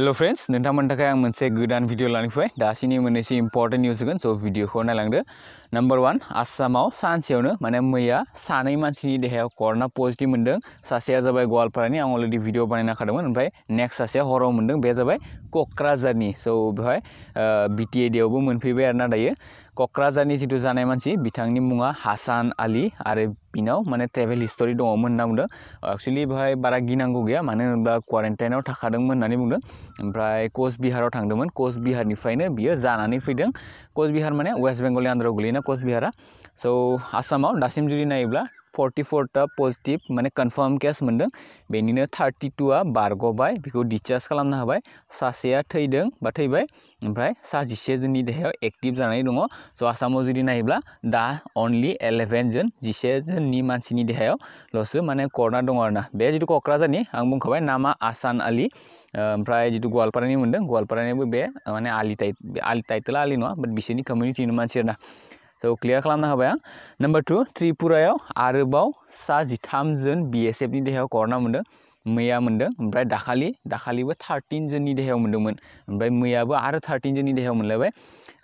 hello friends नोंथांमोननि थाखाय आं मोनसे गोदान भिडिअ लानानै फैबाय दासिनि मोननैसो इम्पर्टेन्ट निउज होगोन स' भिडिअखौ नायलांदो नम्बर वान आसामाव सानसेयावनो माने मैया सानै मानसिनि देहायाव कर'ना पजिटिभ मोन्दों सासेया जाबाय गवालपारानि आं अलरेडि भिडिअ बानायना नेक्स्ट सासेया हराव मोन्दों बे जाबाय क'क्राझारनि स' बेवहाय बिटिएडिआवबो मोनफैबाय ना दायो क'क्राझारनि जितु जानाय मानसि बिथांनि मुङा हासान आलि आरो बिनाव माने ट्रेभेल हिस्ट'रि दङमोन होनना बुंदों एक्सुवेलि बेवहाय बारा गिनांगौ गैया मानो होनोब्ला क्वारेन्टाइनाव थाखादोंमोन होननानै बुंदों ओमफ्राय कचबिहाराव थांदोंमोन कचबिहारनिफ्रायनो बियो जानानै फैदों कचबिहार माने वेस्ट बेंगलनि आन्दाराव गोलैयोना कचबिहारा सो आसामाव दासिम जुदि नायोब्ला फर्टिफरथा पजिटिभ माने कनफार्म केस मोन्दों बेनिनो थार्टिटुआ बारग'बाय बेखौ डिसचार्ज खालामना होबाय सासेया थैदों बा थैबाय ओमफ्राय सा जिसे जोंनि देहायाव एक्टिभ जानानै दङ स' आसामाव जुदि नायोब्ला दा अनलि एलेभेन जन जिसे जोननि मानसिनि देहायावल'सो माने कर'ना दङ आरोना बे जितु क'क्राझारनि आं बुंखाबाय नामा आसान आलि ओमफ्राय जितु गवालपारानि मोन्दों गवालपारानिबो बे माने आलि टाइट आलि टाइटेला आलि नङा बट बिसोरनि कमिउनिटिनि मानसि आरोना सो क्लियार खालामनो हाबाय आं नाम्बार टु त्रिपुरायाव आरोबाव सा जिथामजोन बि एस एफनि देहायाव कर'ना मोन्दों मैया मोन्दों ओमफ्राय दाखालि दाखालिबो थार्टिन जोननि देहायाव मोन्दोंमोन ओमफ्राय मैयाबो आरो थार्टिन जोननि देहायाव मोनलायबाय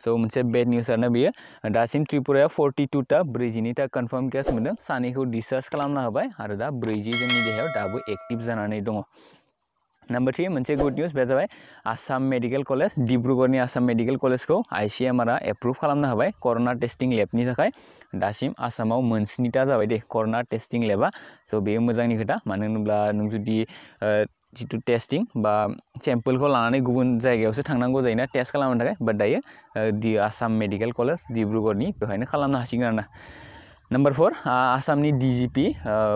स' मोनसे बेड निउस आरोना बेयो दासिम त्रिपुरायाव फर्टि टुता ब्रैजिनिता कनफार्म केस मोन्दों सानैखौ डिसचार्ज खालामना होबाय आरो दा ब्रैजि जोंनि देहायाव दाबो एक्टिभ जानानै दङ नाम्बार थ्री मोनसे गुड निउज बे जाबाय आसाम मेडिकेल कलेज डिब्रुगड़नि आसाम मेडिकेल कलेजखौ आइसिएमआरआ एप्रुभ खालामनो होबाय कर'ना टेस्टिं लेबनि थाखाय दासिम आसामाव मोनस्निता जाबाय दे कर'ना टेस्टिं लेबा स' बेयो मोजांनि खोथा मानो होनोब्ला नों जुदि जितु टेस्टिंग बा सेम्पलखौ लानानै गुबुन जायगायावसो थांनांगौ टेस्ट खालामनो बट दिए दायो दि आसाम मेडिकेल कलेज डिब्रुगड़नि बेवहायनो खालामनो हासिगोन नम्बर फोर आसामनि डिजिपि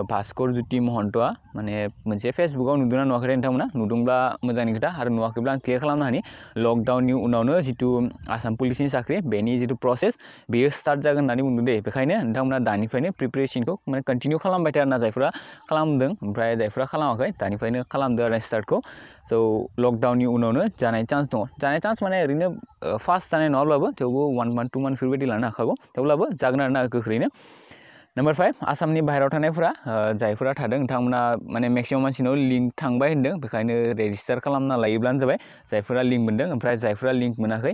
भास्कर जुति महन्तआ माने मोनसे फेसबुकआव नुदोंना नुवाखै नोंथांमोना नुदोंब्ला मोजांनि खोथा आरो नुवाखैब्ला आं क्लियार खालामना होनि लकडाउननि उनावनो जितु आसाम पुलिसनि साख्रि बेनि जितु प्रसेस बेयो स्टार्ट जगह होननानै बुंदों दे बेखायनो नोंथांमोना दानिफ्रायनो प्रिपेरेसनखौ माने कन्टिनिउ खालामबाय थायो आरोना जायफोरा खालामदों ओमफ्राय जायफोरा खालामाखै दानिफ्रायनो चान्स दङ जानाय चान्स माने ओरैनो फास्ट जानाय नङाब्लाबो थेवबो वान पइन्ट टु मान्थ बेफोरबायदि लानो हाखागौ थेवब्लाबो जागोन आरोना गोख्रैनो नम्बर फाइभ आसामनि बाहेरायाव थानायफोरा जायफोरा थादों नोंथांमोना माने मेक्सिमाम मानसिनाव लिंक थांबाय होन्दों बेखायनो रेजिस्टार खालामना लायोब्लानो जाबाय जायफोरा लिंक मोन्दों ओमफ्राय जायफोरा लिंक मोनाखै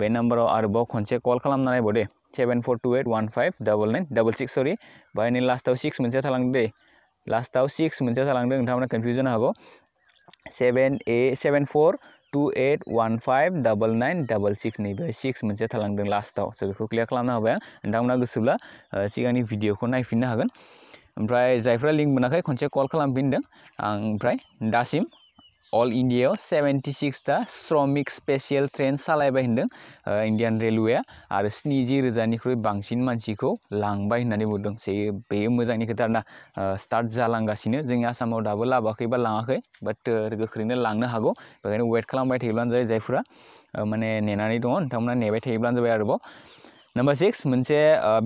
बे नाम्बाराव आरोबाव खनसे कल खालामना नायबाव दे seven four two eight one five double nine double six सरि बाहायनि लास्टाव सिक्स मोनसे थालांदों दे लास्टाव सिक्स मोनसे थालांदों नोंथांमोना कनफिउज हागौ seven A seven four two eight one five double nine double सिक्सनि बेहाय सिक्स मोनसे थालांदों लास्टआव स' बेखौ क्लियार खालामनो हाबाय आं नोंथांमोना गोसोब्ला सिगांनि भिडिअखौ नायफिननो हागोन जायफ्रा लिंक मोनाखै खनसे कल खालामफिनदों आं दासिम अल इंडिया सेभेन्टि सिक्सथा श्रमिक स्पेसियेल ट्रेन सालायबाय होन्दों इन्डियान रेलवेआ आरो स्निजि रोजानिख्रुइ बांसिन मानसिखौ लांबाय होननानै बुंदों जे बेयो मोजांनि खोथा स्टार्ट जालांगासिनो जोंनि आसामाव दाबो लाबोआखै बा लाङाखै बाट गोख्रैनो लांनो हागौ वेट खालामबाय थायोब्लानो जायो जायफोरा माने नेनानै दङ नोंथांमोना नेबाय नम्बर सिक्स मुझे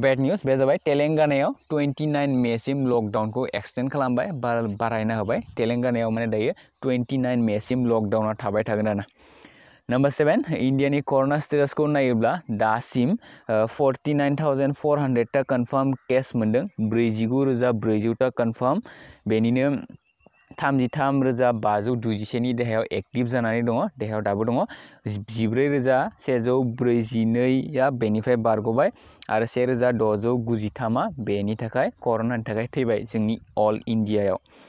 बेड निउज बे जाबाय तेलेंगानायाव टुवेन्टि नाइन मेसिम लकडाउनखौ एक्सटेन्ड खालामबाय बारायना होबाय तेलेंगानायाव माने दायो ट्वेंटी नाइन मेसिम लकडाउना थाबाय थागोन आरो नम्बर सेभेन कोरोना करना स्टेटासखौ नायोब्ला दासिम फर्टि नाइन थावजेन्ड फर हान्ड्रेडता कनफार्म केस मोनदों ब्रैजिगु रोजा ब्रैजौता कनफार्म बेनिनो थामजिथाम रोजा बाजौ द'जिसेनि देहायाव एक्टिभ जानानै दङ देहायाव दाबो दङ जिब्रै रोजा सेजौ ब्रैजिनैआ बेनिफ्राय बारग'बाय आरो से रोजा द'जौ गुजिथामआ बेनि थाखाय कर'नानि थाखाय थैबाय जोंनि अल इन्डियायाव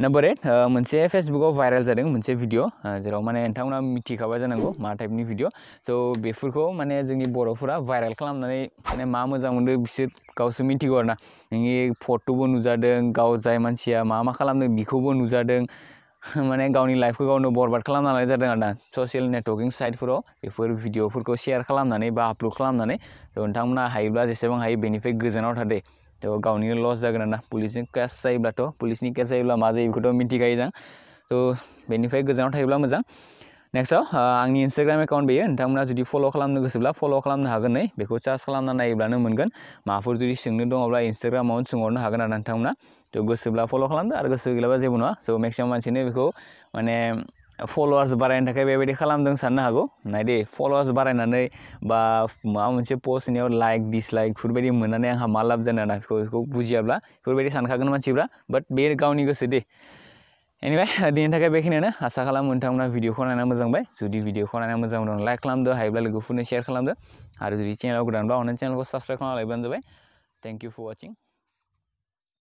नम्बर एट मोनसे फेसबुक भाइरेल जादों मोनसे भिडिअ uh, जेराव माने नोंथांमोना मिथिखाबाय जानांगौ मा टाइपनि भिडिअ सो बेफोरखौ माने जोंनि बर'फोरा भाइरेल खालामनानै माने मा मोजां मोनदों बिसोर गावसो मिथिगौ आरो ना नोंनि फट'बो नुजादों गाव जाय मानसिया मा मा खालामदों बिखौबो नुजादों माने गावनि लाइफखौ गावनो बरबाद खालामना लानाय जादों आरो ना ससियेल नेटवर्किं साइटफोराव बेफोर भिडिअफोरखौ शेयार खालामनानै बा आपल'ड खालामनानै नोंथांमोना हायोब्ला जेसेबां हायो बेनिफ्राय गोजानाव थादो तो गावनिनो लस जागोन आरोना पुलिसजों केस जायोब्लाथ' पुलिसनि केस जायोब्ला मा जायो तो बेखौथ' मिन्थिखायो जों थ' बेनिफ्राय गोजानाव थायोब्ला मोजां नेक्स्टआव uh, आंनि इन्सटाग्राम एकाउन्ट बेयो नोंथांमोना जुदि फल' खालामनो गोसोब्ला फल' खालामनो हागोन नै बेखौ सार्च खालामना नायोब्लानो मोनगोन माबाफोर जुदि सोंनो दङब्ला इन्सटाग्रामावनो सोंहरनो हागोन आरो नोंथांमोना थ' तो गोसोब्ला फल' खालामदो आरो गोसो गैलाबा जेबो नङा स' मेक्सिमाम मानसिनो बेखौ माने फल'वार्स बारायनो थाखाय बेबायदि खालामदों साननो हागौ नायदि फल'वार्स बारायनानै बा माबा मोनसे पस्टनियाव लाइक डिसलाइक बेफोरबायदि मोननानै आंहा मा लाभ जानो ना बेखौ बुजियाब्ला बेफोरबायदि सानखागोन मानसिफ्रा बाट बे गावनि गोसोदि एनिफ्राय दिनैनि थाखाय बेखिनियानो आसा खालामो नोंथांमोना भिडिअखौ नायना मोजां मोनबाय जुदि भिडिअखौ नायना मोजां मोनदों लाइक खालामदो हायोब्ला लोगोफोरनो शेयार खालामदो आरो जुदि चेनेलाव गोदानब्ला अनलाइन चेनेलखौ साबसक्राइब खालामना लायोब्लानो जाबाय थेंक इउ फर वाचिं